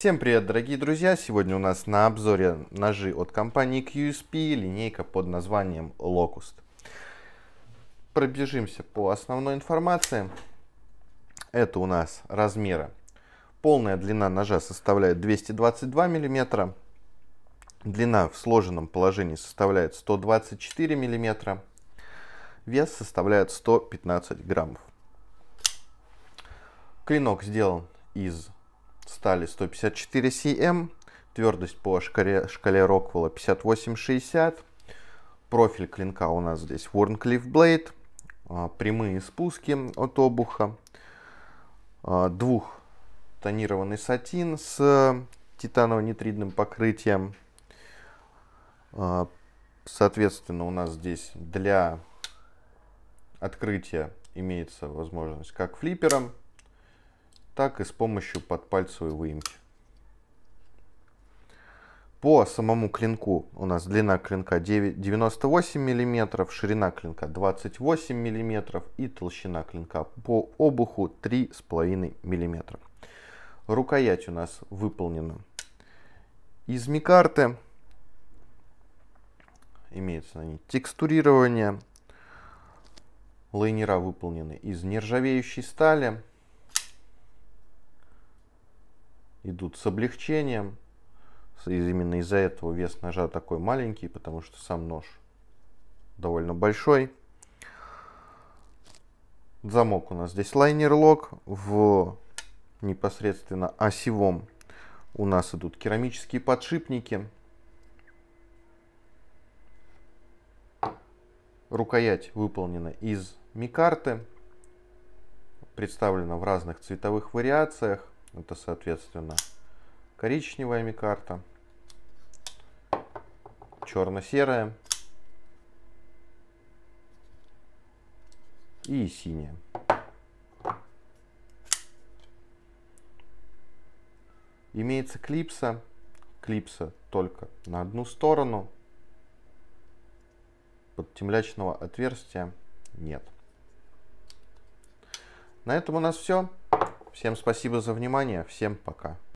Всем привет, дорогие друзья! Сегодня у нас на обзоре ножи от компании QSP, линейка под названием Locust. Пробежимся по основной информации. Это у нас размеры. Полная длина ножа составляет 222 мм. Длина в сложенном положении составляет 124 мм. Вес составляет 115 граммов. Клинок сделан из стали 154 cm, твердость по шкале, шкале Роквелла 58-60, профиль клинка у нас здесь Warncliffe Blade, а, прямые спуски от обуха, а, двух тонированный сатин с титаново-нитридным покрытием. А, соответственно, у нас здесь для открытия имеется возможность как флипером, так и с помощью подпальцевой выемки. По самому клинку у нас длина клинка 9, 98 мм, ширина клинка 28 мм и толщина клинка по обуху 3,5 мм. Рукоять у нас выполнена из микарты. Имеется на ней текстурирование. Лайнера выполнены из нержавеющей стали идут с облегчением. Именно из-за этого вес ножа такой маленький, потому что сам нож довольно большой. Замок у нас здесь лайнер-лок. В непосредственно осевом у нас идут керамические подшипники. Рукоять выполнена из микарты. Представлена в разных цветовых вариациях. Это, соответственно, коричневая микарта, черно-серая и синяя. Имеется клипса, клипса только на одну сторону, подтемлячного отверстия нет. На этом у нас все. Всем спасибо за внимание. Всем пока.